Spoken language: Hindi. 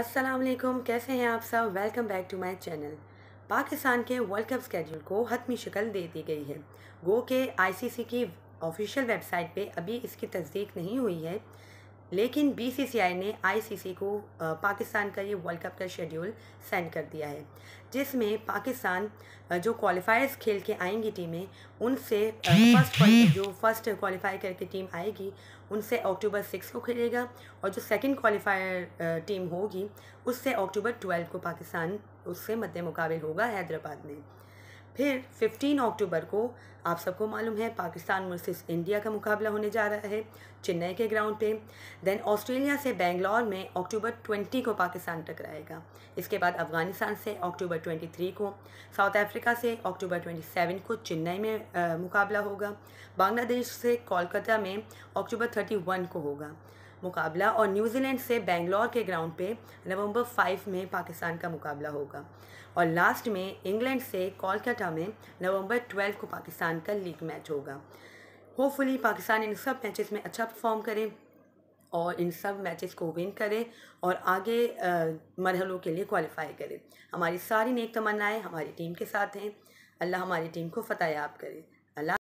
अस्सलाम वालेकुम कैसे हैं आप सब welcome back to my channel Pakistan के वर्ल्ड कप स्केड्यूल को हतमी शक्ल दे दी गई है गो के आईसीसी की ऑफिशियल वेबसाइट पे अभी इसकी तस्दीक नहीं हुई है लेकिन बीसीसीआई ने आईसीसी को पाकिस्तान का ये वर्ल्ड कप का शेड्यूल सेंड कर दिया है जिसमें पाकिस्तान जो क्वालिफायर्स खेल के आएंगी टीमें उनसे फर्स्ट जो फर्स्ट क्वालिफाई करके टीम आएगी उनसे अक्टूबर सिक्स को खेलेगा और जो सेकंड क्वालिफायर टीम होगी उससे अक्टूबर ट्वेल्व को पाकिस्तान उससे मद्दे मुकाबले होगा हैदराबाद में फिर 15 अक्टूबर को आप सबको मालूम है पाकिस्तान वर्सेस इंडिया का मुकाबला होने जा रहा है चेन्नई के ग्राउंड पे देन ऑस्ट्रेलिया से बेंगलौर में अक्टूबर 20 को पाकिस्तान टकराएगा इसके बाद अफगानिस्तान से अक्टूबर 23 को साउथ अफ्रीका से अक्टूबर 27 को चेन्नई में आ, मुकाबला होगा बांग्लादेश से कोलकाता में अक्टूबर थर्टी को होगा मुकाबला और न्यूजीलैंड से बेंगलोर के ग्राउंड पे नवंबर फाइव में पाकिस्तान का मुकाबला होगा और लास्ट में इंग्लैंड से कोलकाता में नवंबर ट्वेल्व को पाकिस्तान का लीग मैच होगा होपफुली पाकिस्तान इन सब मैचेस में अच्छा परफॉर्म करें और इन सब मैचेस को विन करें और आगे मरहलों के लिए क्वालिफाई करें हमारी सारी नेक तमन्नाएं हमारी टीम के साथ हैं अल्लाह हमारी टीम को फतेह याब करे